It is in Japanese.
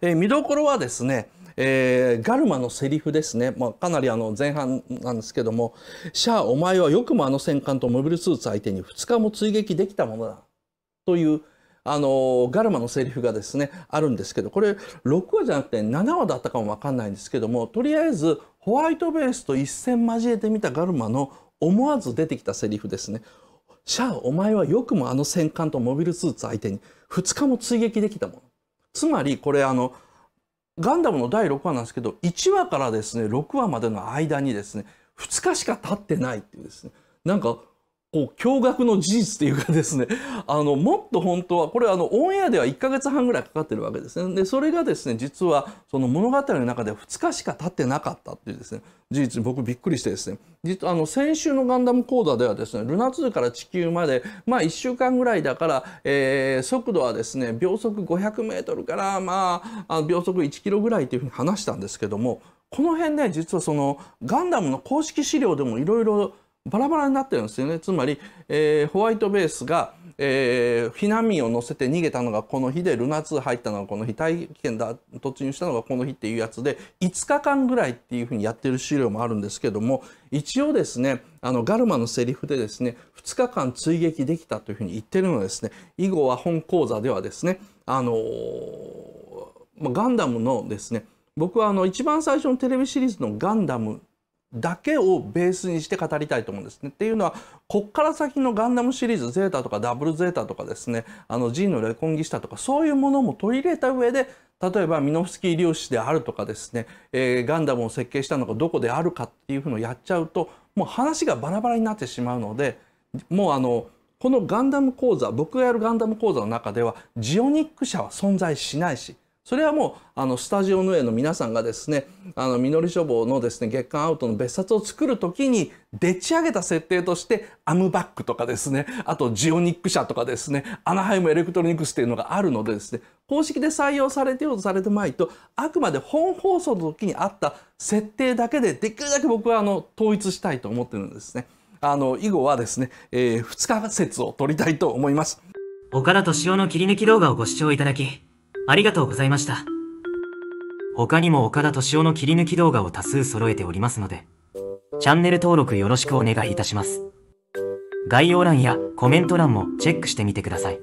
えー、見どころはですね、えー、ガルマのセリフですね、まあ、かなりあの前半なんですけども「シャアお前はよくもあの戦艦とモビルスーツ相手に2日も追撃できたものだ」というあのガルマのセリフがですねあるんですけどこれ6話じゃなくて7話だったかも分かんないんですけどもとりあえずホワイトベースと一戦交えてみたガルマの思わず出てきたセリフですね。シャアお前はよくもあの戦艦とモビルスーツ相手に2日も追撃できたものつまりこれあのガンダムの第6話なんですけど1話からですね6話までの間にですね2日しか経ってないっていうですねなんかこう驚愕の事実というかですね あのもっと本当はこれあのオンエアでは1か月半ぐらいかかってるわけですねでそれがですね実はその物語の中で2日しか経ってなかったっていうですね事実に僕びっくりしてですね実あの先週の「ガンダムコーダ」ではですねルナ2から地球までまあ1週間ぐらいだから、え速度はですね秒速 500m からまあ秒速 1km ぐらいというふうに話したんですけどもこの辺ね実はそのガンダムの公式資料でもいろいろバラバラになってるんですよね。つまり、えー、ホワイトベースが、えー、避難民を乗せて逃げたのがこの日で、ルナ2入ったのがこの日、大気圏だ突入したのがこの日っていうやつで、5日間ぐらいっていうふうにやってる資料もあるんですけども、一応ですね、あの、ガルマのセリフでですね、2日間追撃できたというふうに言ってるのですね、以後は本講座ではですね、あのー、ガンダムのですね、僕はあの一番最初のテレビシリーズの「ガンダム」だけをベースにして語りたいと思うんですね。っていうのはこっから先のガンダムシリーズゼータとかダブルゼータとかですねあの G のレコンギスタとかそういうものも取り入れた上で例えばミノフスキー粒子であるとかですね、えー、ガンダムを設計したのがどこであるかっていうふうのやっちゃうともう話がバラバラになってしまうのでもうあのこのガンダム講座僕がやるガンダム講座の中ではジオニック社は存在しないしそれはもうあのスタジオの上の皆さんがですねあの実り書房のですね月刊アウトの別冊を作る時にでっち上げた設定としてアムバックとかですねあとジオニック社とかですねアナハイムエレクトロニクスっていうのがあるのでですね公式で採用されてようとされてまいとあくまで本放送の時にあった設定だけでできるだけ僕はあの統一したいと思ってるんですね。あの以後はですね、えー、2日節を取りたいと思います岡田敏夫の切り抜き動画をご視聴いただきありがとうございました。他にも岡田敏夫の切り抜き動画を多数揃えておりますので、チャンネル登録よろしくお願いいたします。概要欄やコメント欄もチェックしてみてください。